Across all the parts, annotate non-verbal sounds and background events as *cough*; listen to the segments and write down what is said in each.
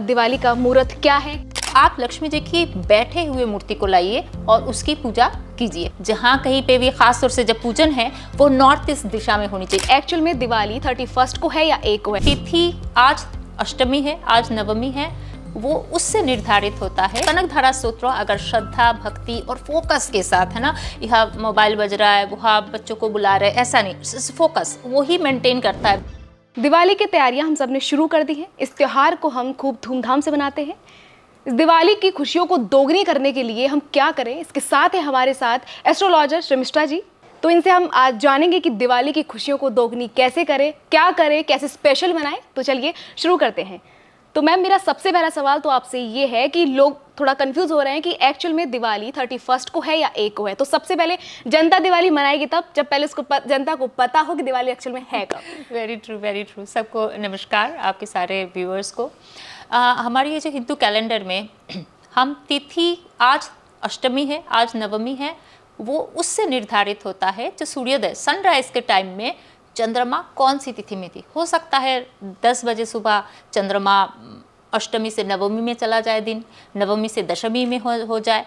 दिवाली का मुहूर्त क्या है आप लक्ष्मी जी की बैठे हुए मूर्ति को लाइए और उसकी पूजा कीजिए जहाँ कहीं पे भी खास तौर से जब पूजन है वो नॉर्थ ईस्ट दिशा में होनी चाहिए एक्चुअल में दिवाली थर्टी फर्स्ट को है या एक को है तिथि आज अष्टमी है आज नवमी है वो उससे निर्धारित होता है कनक धारा सूत्र अगर श्रद्धा भक्ति और फोकस के साथ है ना यह मोबाइल बज रहा है वहाँ बच्चों को बुला रहे ऐसा नहीं फोकस वो ही मेंटेन करता है दिवाली की तैयारियां हम सब ने शुरू कर दी हैं इस त्यौहार को हम खूब धूमधाम से मनाते हैं इस दिवाली की खुशियों को दोगुनी करने के लिए हम क्या करें इसके साथ है हमारे साथ एस्ट्रोलॉजर श्रमिष्ठा जी तो इनसे हम आज जानेंगे कि दिवाली की खुशियों को दोगुनी कैसे करें क्या करें कैसे स्पेशल बनाएं तो चलिए शुरू करते हैं तो मैम मेरा सबसे पहला सवाल तो आपसे ये है कि लोग थोड़ा कंफ्यूज हो रहे हैं कि एक्चुअल में दिवाली थर्टी फर्स्ट को है या एक को है तो सबसे पहले जनता दिवाली मनाएगी तब जब पहले उसको जनता को पता हो कि दिवाली एक्चुअल में है कब वेरी ट्रू वेरी ट्रू सबको नमस्कार आपके सारे व्यूअर्स को आ, हमारी ये जो हिंदू कैलेंडर में *clears throat* हम तिथि आज अष्टमी है आज नवमी है वो उससे निर्धारित होता है जो सूर्योदय सनराइज के टाइम में चंद्रमा कौन सी तिथि में थी हो सकता है दस बजे सुबह चंद्रमा अष्टमी से नवमी में चला जाए दिन नवमी से दशमी में हो, हो जाए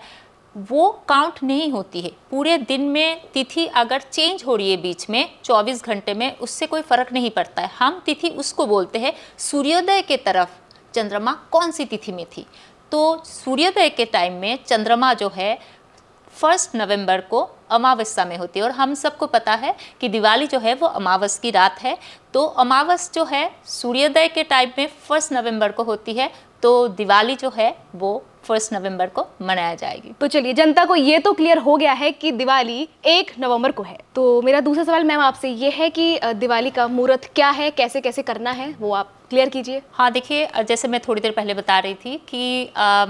वो काउंट नहीं होती है पूरे दिन में तिथि अगर चेंज हो रही है बीच में 24 घंटे में उससे कोई फर्क नहीं पड़ता है हम तिथि उसको बोलते हैं सूर्योदय के तरफ चंद्रमा कौन सी तिथि में थी तो सूर्योदय के टाइम में चंद्रमा जो है फर्स्ट नवंबर को अमावस्या में होती है और हम सबको पता है कि दिवाली जो है वो अमावस की रात है तो अमावस जो है सूर्योदय के टाइम में फर्स्ट नवंबर को होती है तो दिवाली जो है वो फर्स्ट नवंबर को मनाया जाएगी तो चलिए जनता को ये तो क्लियर हो गया है कि दिवाली एक नवंबर को है तो मेरा दूसरा सवाल मैम आपसे ये है कि दिवाली का मुहूर्त क्या है कैसे कैसे करना है वो आप क्लियर कीजिए हाँ देखिए जैसे मैं थोड़ी देर पहले बता रही थी कि आ,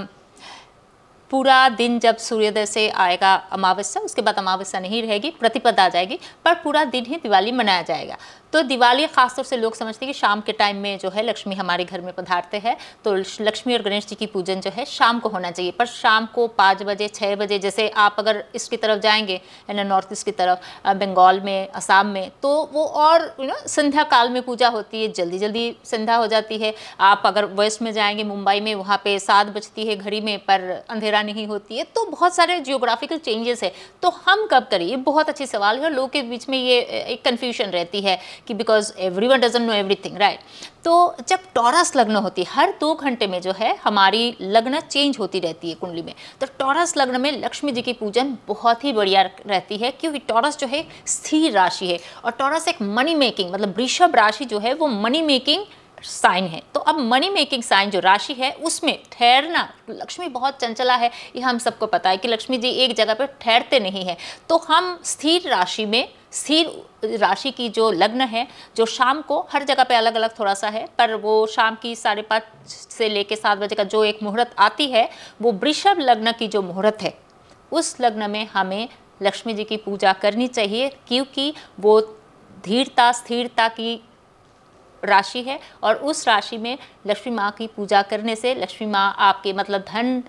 पूरा दिन जब सूर्योदय से आएगा अमावस्या उसके बाद अमावस्या नहीं रहेगी प्रतिपद आ जाएगी पर पूरा दिन ही दिवाली मनाया जाएगा तो दिवाली खासतौर से लोग समझते हैं कि शाम के टाइम में जो है लक्ष्मी हमारे घर में पधारते हैं तो लक्ष्मी और गणेश जी की पूजन जो है शाम को होना चाहिए पर शाम को पाँच बजे छः बजे जैसे आप अगर इसकी तरफ जाएंगे ना नॉर्थ ईस्ट की तरफ बंगाल में असम में तो वो और यू नो संध्या काल में पूजा होती है जल्दी जल्दी संध्या हो जाती है आप अगर वेस्ट में जाएंगे मुंबई में वहाँ पर सात बजती है घड़ी में पर अंधेरा वगैरह नहीं होती है तो बहुत सारे जियोग्राफिकल चेंजेस है तो हम कब करें ये बहुत अच्छे सवाल है लोगों के बीच में ये एक कन्फ्यूजन रहती है कि because everyone doesn't know everything right तो जब टॉरस लग्न होती है हर दो घंटे में जो है हमारी लग्न चेंज होती रहती है कुंडली में तो टॉरस लग्न में लक्ष्मी जी की पूजन बहुत ही बढ़िया रहती है क्योंकि टॉरस जो है स्थिर राशि है और टॉरस एक मनी मेकिंग मतलब वृषभ राशि जो है वो मनी मेकिंग साइन है तो अब मनी मेकिंग साइन जो राशि है उसमें ठहरना लक्ष्मी बहुत चंचला है ये हम सबको पता है कि लक्ष्मी जी एक जगह पर ठहरते नहीं है तो हम स्थिर राशि में स्थिर राशि की जो लग्न है जो शाम को हर जगह पे अलग अलग थोड़ा सा है पर वो शाम की साढ़े पाँच से लेके सात बजे का जो एक मुहूर्त आती है वो वृषभ लग्न की जो मुहूर्त है उस लग्न में हमें लक्ष्मी जी की पूजा करनी चाहिए क्योंकि वो धीरता स्थिरता की राशि है और उस राशि में लक्ष्मी माँ की पूजा करने से लक्ष्मी माँ आपके मतलब धन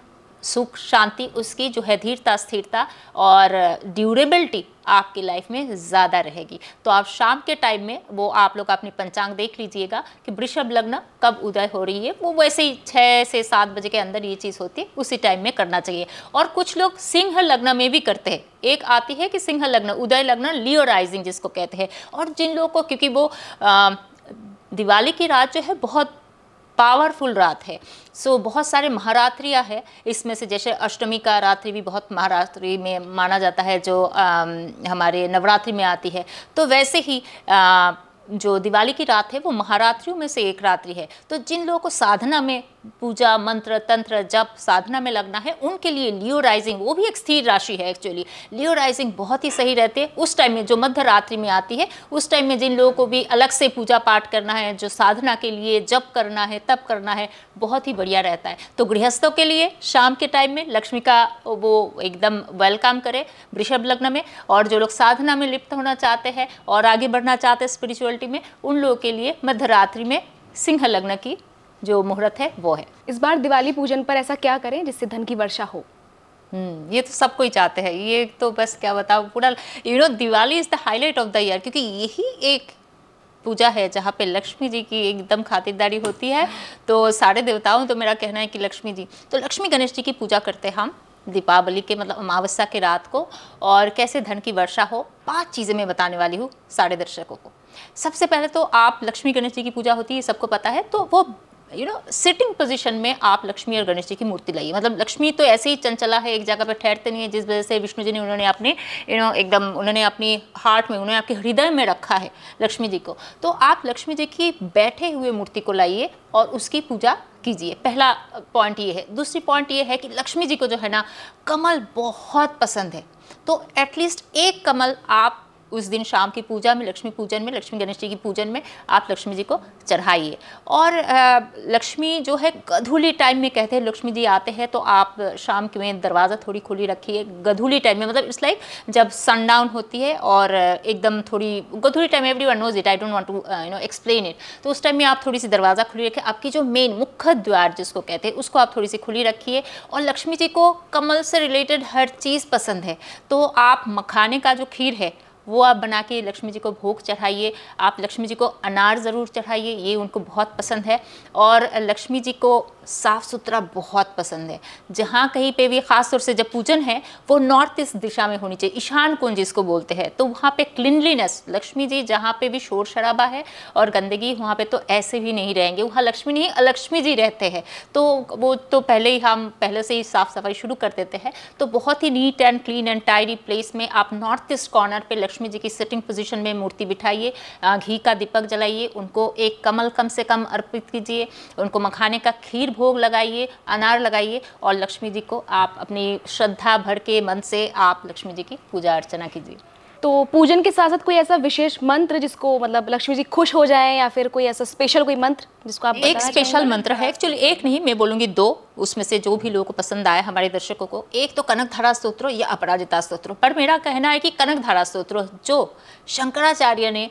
सुख शांति उसकी जो है धीरता स्थिरता और ड्यूरेबिलिटी आपकी लाइफ में ज़्यादा रहेगी तो आप शाम के टाइम में वो आप लोग अपनी पंचांग देख लीजिएगा कि वृषभ लग्न कब उदय हो रही है वो वैसे ही छः से सात बजे के अंदर ये चीज़ होती है उसी टाइम में करना चाहिए और कुछ लोग सिंह लग्न में भी करते हैं एक आती है कि सिंह लग्न उदय लग्न लियोराइजिंग जिसको कहते हैं और जिन लोगों को क्योंकि वो आ, दिवाली की रात जो है बहुत पावरफुल रात है सो so, बहुत सारे महारात्रियाँ है इसमें से जैसे अष्टमी का रात्रि भी बहुत महारात्रि में माना जाता है जो आ, हमारे नवरात्रि में आती है तो वैसे ही आ, जो दिवाली की रात है वो महारात्रियों में से एक रात्रि है तो जिन लोगों को साधना में पूजा मंत्र तंत्र जप साधना में लगना है उनके लिए लियो राइजिंग वो भी एक स्थिर राशि है एक्चुअली लियो राइजिंग बहुत ही सही रहते हैं उस टाइम में जो मध्य रात्रि में आती है उस टाइम में जिन लोगों को भी अलग से पूजा पाठ करना है जो साधना के लिए जप करना है तप करना है बहुत ही बढ़िया रहता है तो गृहस्थों के लिए शाम के टाइम में लक्ष्मी का वो एकदम वेलकम करे वृषभ लग्न में और जो लोग साधना में लिप्त होना चाहते हैं और आगे बढ़ना चाहते हैं स्पिरिचुअल म्यूनसिपलिटी में उन लोगों के लिए मध्यरात्रि में सिंह लग्न की जो मुहूर्त है वो है इस बार दिवाली पूजन पर ऐसा क्या करें जिससे धन की वर्षा हो हम्म, ये तो सब कोई चाहते हैं ये तो बस क्या बताओ पूरा you know Diwali is the highlight of the year क्योंकि यही एक पूजा है जहाँ पे लक्ष्मी जी की एकदम खातिरदारी होती है तो सारे देवताओं तो मेरा कहना है कि लक्ष्मी जी तो लक्ष्मी गणेश जी की पूजा करते हैं हम दीपावली के मतलब अमावस्या के रात को और कैसे धन की वर्षा हो पांच चीज़ें मैं बताने वाली हूँ सारे दर्शकों को सबसे पहले तो आप लक्ष्मी गणेश जी की पूजा होती है सबको पता है तो वो यू नो सिटिंग पोजीशन में आप लक्ष्मी और गणेश जी की मूर्ति लाइए मतलब लक्ष्मी तो ऐसे ही चंचला है एक जगह पर ठहरते नहीं है जिस वजह से विष्णु जी ने उन्होंने अपने यू नो एकदम उन्होंने अपनी हार्ट में उन्होंने आपके हृदय में रखा है लक्ष्मी जी को तो आप लक्ष्मी जी की बैठे हुए मूर्ति को लाइए और उसकी पूजा कीजिए पहला पॉइंट ये है दूसरी पॉइंट ये है कि लक्ष्मी जी को जो है ना कमल बहुत पसंद है तो एटलीस्ट एक कमल आप उस दिन शाम की पूजा में लक्ष्मी पूजन में लक्ष्मी गणेश जी की पूजन में आप लक्ष्मी जी को चढ़ाइए और लक्ष्मी जो है गधूली टाइम में कहते हैं लक्ष्मी जी आते हैं तो आप शाम के में दरवाज़ा थोड़ी खुली रखिए गधूली टाइम में मतलब इट्स लाइक जब सनडाउन होती है और एकदम थोड़ी गधूली time everyone knows it I don't want to you know explain it तो उस टाइम में आप थोड़ी सी दरवाज़ा खुली रखिए आपकी जो मेन मुख्य द्वार जिसको कहते हैं उसको आप थोड़ी सी खुली रखिए और लक्ष्मी जी को कमल से रिलेटेड हर चीज़ पसंद है तो आप मखाने का जो खीर है वो आप बना के लक्ष्मी जी को भोग चढ़ाइए आप लक्ष्मी जी को अनार ज़रूर चढ़ाइए ये उनको बहुत पसंद है और लक्ष्मी जी को साफ़ सुथरा बहुत पसंद है जहाँ कहीं पे भी ख़ास तौर से जब पूजन है वो नॉर्थ ईस्ट दिशा में होनी चाहिए ईशान कुंज जिसको बोलते हैं तो वहाँ पे क्लिनलीनेस लक्ष्मी जी जहाँ पे भी शोर शराबा है और गंदगी वहाँ पे तो ऐसे भी नहीं रहेंगे वहाँ लक्ष्मी नहीं अलक्ष्मी जी रहते हैं तो वो तो पहले ही हम पहले से ही साफ़ सफाई शुरू कर देते हैं तो बहुत ही neat and clean and tidy place में आप नॉर्थ ईस्ट कॉर्नर पर लक्ष्मी लक्ष्मी जी की सिटिंग पोजीशन में मूर्ति बिठाइए घी का दीपक जलाइए उनको एक कमल कम से कम अर्पित कीजिए उनको मखाने का खीर भोग लगाइए अनार लगाइए और लक्ष्मी जी को आप अपनी श्रद्धा भर के मन से आप लक्ष्मी जी की पूजा अर्चना कीजिए तो पूजन के साथ साथ कोई ऐसा विशेष मंत्र जिसको मतलब लक्ष्मी जी खुश हो जाए या फिर कोई ऐसा स्पेशल कोई मंत्र जिसको आप एक स्पेशल मंत्र है एक्चुअली एक नहीं मैं बोलूंगी दो उसमें से जो भी लोगों को पसंद आए हमारे दर्शकों को एक तो कनक धारा स्त्रोत्र या अपराजिता स्त्रोत्र पर मेरा कहना है कि कनक धारा स्त्रोत्र जो शंकराचार्य ने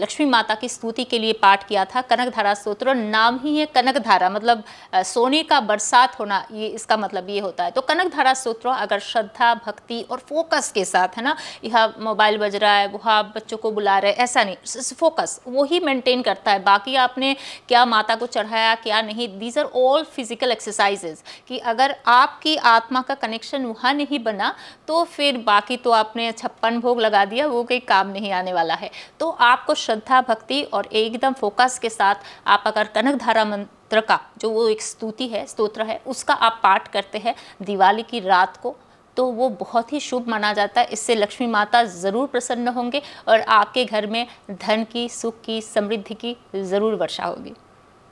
लक्ष्मी माता की स्तुति के लिए पाठ किया था कनक धारा स्त्रोत्र नाम ही है कनक धारा मतलब सोने का बरसात होना ये इसका मतलब ये होता है तो कनक धारा स्त्रोत्र अगर श्रद्धा भक्ति और फोकस के साथ है ना यह मोबाइल बज रहा है वहाँ बच्चों को बुला रहे ऐसा नहीं फोकस वो ही मेंटेन करता है बाकी आपने क्या माता को चढ़ाया क्या नहीं these are all physical exercise realises कि अगर आपकी आत्मा का कनेक्शन वहाँ नहीं बना तो फिर बाकी तो आपने छप्पन भोग लगा दिया वो कोई काम नहीं आने वाला है तो आपको श्रद्धा भक्ति और एकदम फोकस के साथ आप अगर कनक धारा मंत्र का जो वो एक स्तुति है स्तोत्र है उसका आप पाठ करते हैं दिवाली की रात को तो वो बहुत ही शुभ माना जाता है इससे लक्ष्मी माता ज़रूर प्रसन्न होंगे और आपके घर में धन की सुख की समृद्धि की ज़रूर वर्षा होगी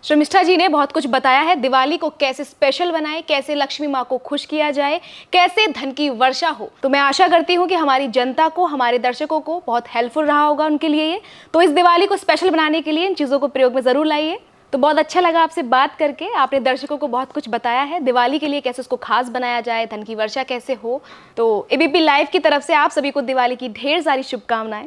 श्री मिश्रा जी ने बहुत कुछ बताया है दिवाली को कैसे स्पेशल बनाए कैसे लक्ष्मी माँ को खुश किया जाए कैसे धन की वर्षा हो तो मैं आशा करती हूँ कि हमारी जनता को हमारे दर्शकों को बहुत हेल्पफुल रहा होगा उनके लिए ये तो इस दिवाली को स्पेशल बनाने के लिए इन चीज़ों को प्रयोग में ज़रूर लाइए तो बहुत अच्छा लगा आपसे बात करके आपने दर्शकों को बहुत कुछ बताया है दिवाली के लिए कैसे उसको खास बनाया जाए धन की वर्षा कैसे हो तो एबीपी लाइव की तरफ से आप सभी को दिवाली की ढेर सारी शुभकामनाएं